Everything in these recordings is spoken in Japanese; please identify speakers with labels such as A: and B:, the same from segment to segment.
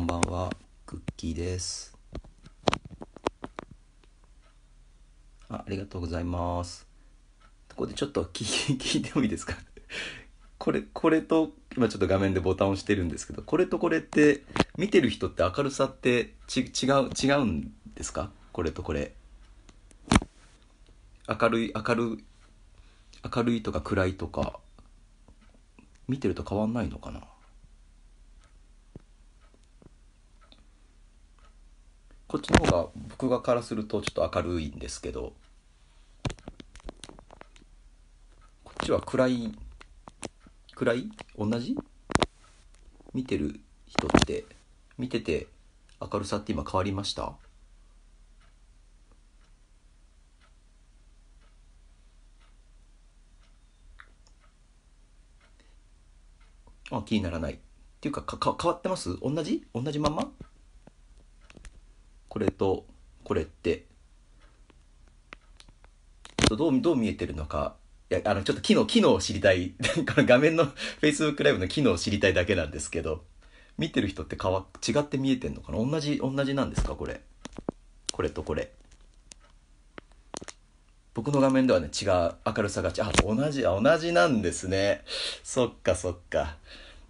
A: んばんは、クッキーです。あありがとうございます。ここでちょっと聞 聞いてもいいですか これ、これと、今ちょっと画面でボタンを押してるんですけど、これとこれって、見てる人って明るさってち違う、違うんですかこれとこれ。明るい、明るい、明るいとか暗いとか、見てると変わんないのかなこっちの方が僕がからするとちょっと明るいんですけどこっちは暗い暗い同じ見てる人って見てて明るさって今変わりましたあ気にならないっていうかか変わってます同じ同じままこれとこれってどうどう見えてるのかいやあのちょっと機能機能を知りたい この画面の Facebook ライブの機能を知りたいだけなんですけど見てる人って変わ違って見えてんのかな同じ同じなんですかこれこれとこれ僕の画面ではね違う明るさが違うあ同じあ同じなんですねそっかそっか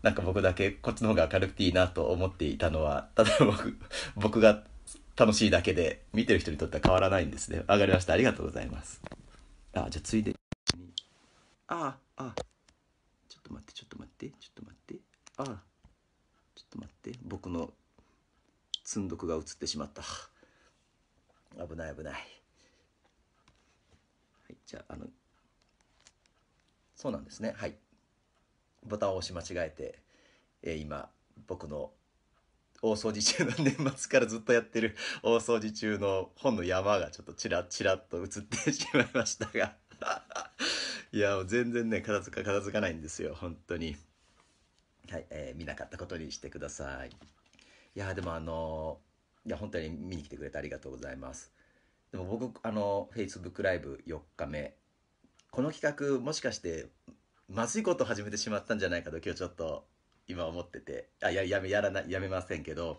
A: なんか僕だけこっちの方が明るくていいなと思っていたのはただ僕僕が楽しいだけで、見てる人にとっては変わらないんですね。わかりました。ありがとうございます。あ、じゃあついでに。あ、あ、ちょっと待って、ちょっと待って、ちょっと待って。あ、ちょっと待って。僕の積んどくが映ってしまった。危ない危ない。はい、じゃあ、あの、そうなんですね。はい。ボタンを押し間違えて、えー、今、僕の大掃除中の年末からずっとやってる 大掃除中の本の山がちょっとチラッチラッと映ってしまいましたが いやもう全然ね片付か片付かないんですよ本当にはい、えー、見なかったことにしてくださいいやでもあのー、いや本当に見に来てくれてありがとうございますでも僕あの Facebook ライブ4日目この企画もしかしてまずいことを始めてしまったんじゃないかと今日ちょっと今思っててあややめやらなやめませんけど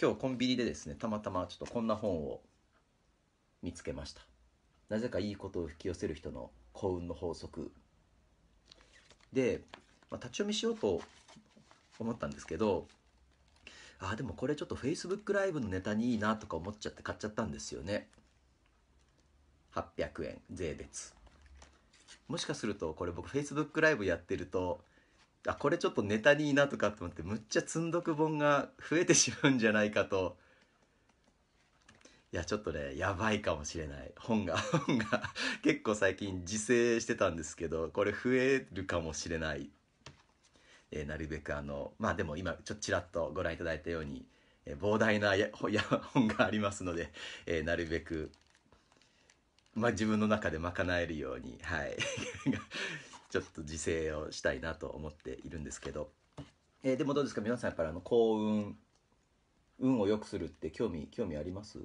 A: 今日コンビニでですねたまたまちょっとこんな本を見つけましたなぜかいいことを引き寄せる人の幸運の法則で、まあ、立ち読みしようと思ったんですけどあでもこれちょっと Facebook ライブのネタにいいなとか思っちゃって買っちゃったんですよね800円税別もしかするとこれ僕 Facebook ライブやってるとあこれちょっとネタにいいなとかと思ってむっちゃ積んどく本が増えてしまうんじゃないかといやちょっとねやばいかもしれない本が 本が結構最近自制してたんですけどこれ増えるかもしれない、えー、なるべくあのまあでも今ちょっとちらっとご覧いただいたように、えー、膨大なやや本がありますので、えー、なるべくまあ自分の中で賄えるようにはいちょっと自制をしたいなと思っているんですけど、えー、でもどうですか皆さんやっぱりあの幸運運を良くするって興味興味あります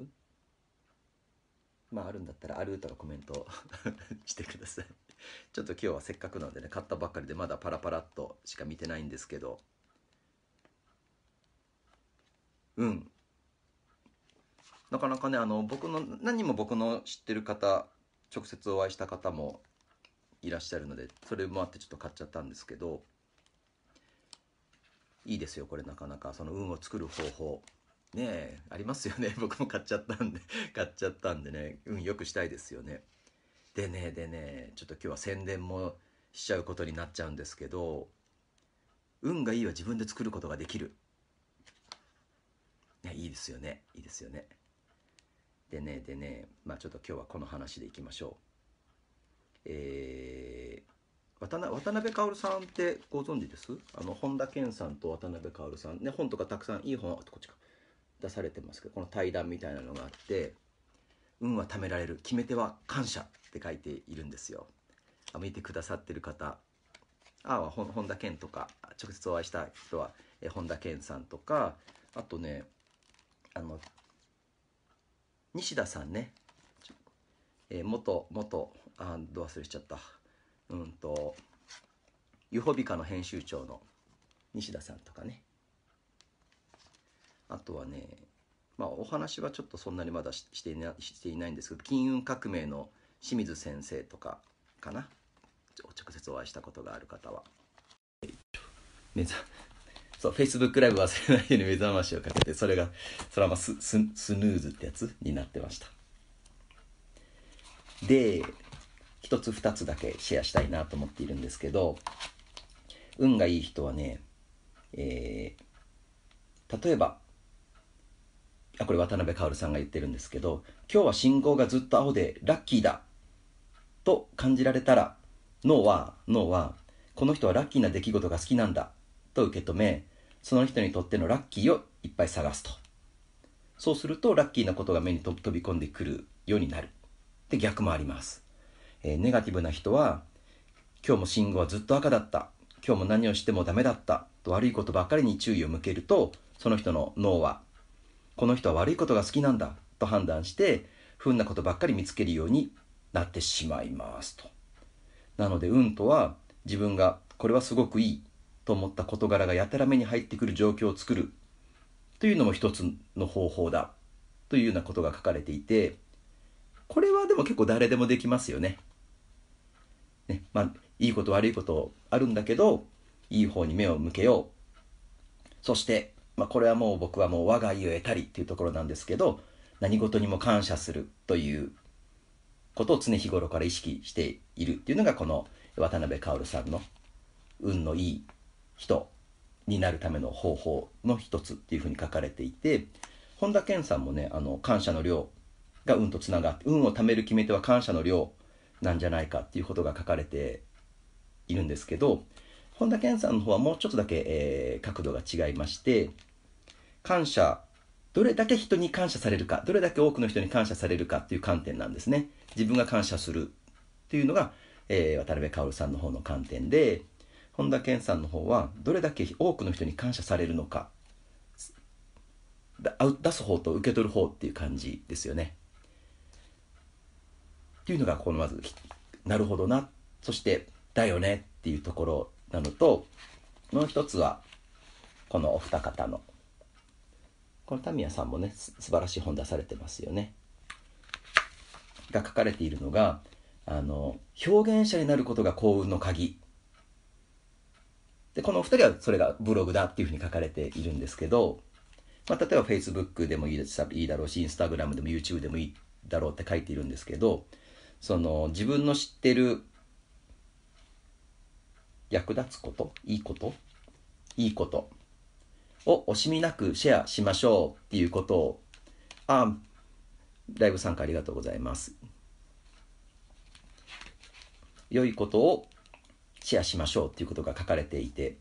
A: まああるんだったらあるとかコメント してくださいちょっと今日はせっかくなんでね買ったばっかりでまだパラパラっとしか見てないんですけどうんなかなかねあの僕の何も僕の知ってる方直接お会いした方もいらっしゃるのでそれもあってちょっと買っちゃったんですけどいいですよこれなかなかその運を作る方法ねえありますよね 僕も買っちゃったんで 買っちゃったんでね運良くしたいですよねでねでねちょっと今日は宣伝もしちゃうことになっちゃうんですけど運がいいは自分で作ることができる、ね、いいですよねいいですよねでねでねまあちょっと今日はこの話でいきましょうえー渡辺薫さんってご存知ですあの本田健さんと渡辺薫さんね本とかたくさんいい本こっちか出されてますけどこの対談みたいなのがあって「運は貯められる決め手は感謝」って書いているんですよ。あ見てくださってる方あは本田健とか直接お会いした人は本田健さんとかあとねあの西田さんねえー、元元あど忘れしちゃった。うんとユホビカの編集長の西田さんとかねあとはねまあお話はちょっとそんなにまだしていなしていないんですけど金運革命の清水先生とかかな直接お会いしたことがある方は目覚そう Facebook ライブ忘れないように目覚ましをかけてそれがそれはまあスススヌーズってやつになってましたで1つ2つだけシェアしたいなと思っているんですけど運がいい人はね、えー、例えばあこれ渡辺薫さんが言ってるんですけど今日は信号がずっと青でラッキーだと感じられたら脳は脳はこの人はラッキーな出来事が好きなんだと受け止めその人にとってのラッキーをいっぱい探すとそうするとラッキーなことが目に飛び込んでくるようになるで逆もありますえー、ネガティブな人は、今日も信号はずっと赤だった。今日も何をしてもダメだった。と悪いことばかりに注意を向けると、その人の脳は、この人は悪いことが好きなんだ。と判断して、不運なことばっかり見つけるようになってしまいますと。なので、運とは、自分がこれはすごくいいと思った事柄がやたら目に入ってくる状況を作るというのも一つの方法だというようなことが書かれていてこれはでも結構誰でもできますよねねまあ、いいこと悪いことあるんだけどいい方に目を向けようそして、まあ、これはもう僕はもう我が家を得たりっていうところなんですけど何事にも感謝するということを常日頃から意識しているっていうのがこの渡辺薫さんの運のいい人になるための方法の一つっていうふうに書かれていて本田健さんもねあの感謝の量が運とつながって運を貯める決め手は感謝の量なんじゃないかっていうことが書かれているんですけど本田健さんの方はもうちょっとだけ、えー、角度が違いまして感謝どれだけ人に感謝されるかどれだけ多くの人に感謝されるかっていう観点なんですね自分が感謝するっていうのが、えー、渡辺薫さんの方の観点で本田健さんの方はどれだけ多くの人に感謝されるのか出す方と受け取る方っていう感じですよね。っていうのがこのまずなるほどなそしてだよねっていうところなのともう一つはこのお二方のこのタミヤさんもね素晴らしい本出されてますよね。が書かれているのがあの表現者になることが幸運の鍵でこのお二人はそれがブログだっていうふうに書かれているんですけど、まあ、例えば Facebook でもいいだろうし Instagram でも YouTube でもいいだろうって書いているんですけどその自分の知ってる役立つこといいこといいことを惜しみなくシェアしましょうっていうことをあライブ参加ありがとうございます良いことをシェアしましょうっていうことが書かれていて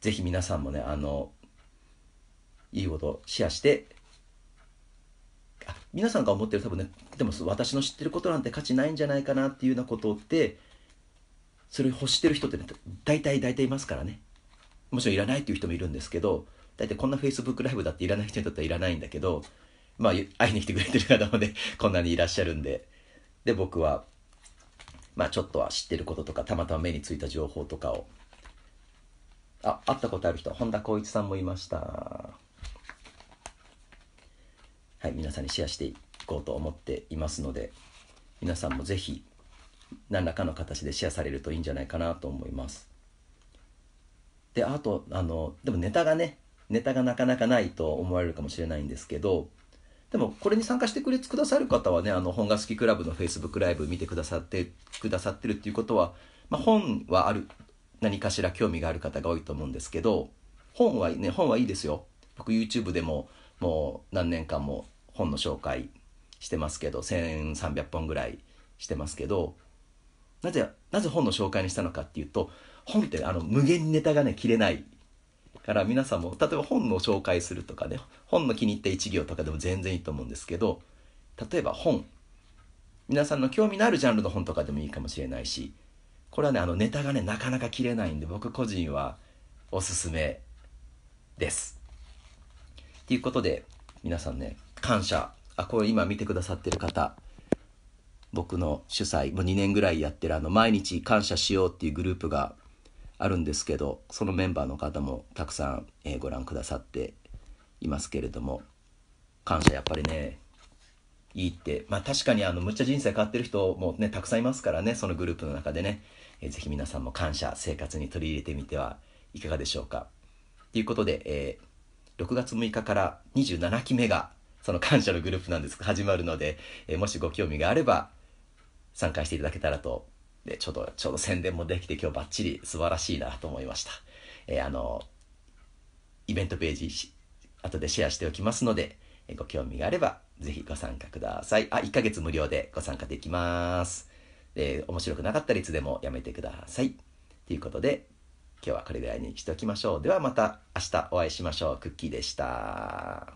A: ぜひ皆さんもねあのいいことシェアして皆さんが思ってる多分ねでも私の知ってることなんて価値ないんじゃないかなっていうようなことってそれを欲してる人って、ね、大体大体いますからねもちろんいらないっていう人もいるんですけど大体こんな Facebook ライブだっていらない人にとってはいらないんだけどまあ会いに来てくれてる方もね こんなにいらっしゃるんでで僕はまあちょっとは知ってることとかたまたま目についた情報とかをあ会ったことある人本田光一さんもいましたはい、皆さんにシェアしていこうと思っていますので皆さんも是非何らかの形でシェアされるといいんじゃないかなと思いますであとあのでもネタがねネタがなかなかないと思われるかもしれないんですけどでもこれに参加してくれくださる方はねあの本が好きクラブの Facebook ライブ見てくださってくださってるっていうことは、まあ、本はある何かしら興味がある方が多いと思うんですけど本はね本はいいですよ僕 YouTube でももう何年間も本の紹介してますけど1300本ぐらいしてますけどなぜなぜ本の紹介にしたのかっていうと本ってあの無限にネタがね切れないから皆さんも例えば本の紹介するとかね本の気に入った1行とかでも全然いいと思うんですけど例えば本皆さんの興味のあるジャンルの本とかでもいいかもしれないしこれはねあのネタがねなかなか切れないんで僕個人はおすすめです。ということで皆さんね感謝あこれ今見てくださってる方僕の主催もう2年ぐらいやってるあの毎日感謝しようっていうグループがあるんですけどそのメンバーの方もたくさん、えご覧くださっていますけれども感謝やっぱりねいいってまあ確かにあのむっちゃ人生変わってる人もねたくさんいますからねそのグループの中でね、えー、ぜひ皆さんも感謝生活に取り入れてみてはいかがでしょうかということで、えー、6月6日から27期目がその感謝のグループなんですが始まるので、えもしご興味があれば参加していただけたらと、でちょうど、ちょうど宣伝もできて今日バッチリ素晴らしいなと思いました。えー、あの、イベントページ、後でシェアしておきますので、えご興味があればぜひご参加ください。あ、1ヶ月無料でご参加できます。え面白くなかったらいつでもやめてください。ということで、今日はこれぐらいにしておきましょう。ではまた明日お会いしましょう。クッキーでした。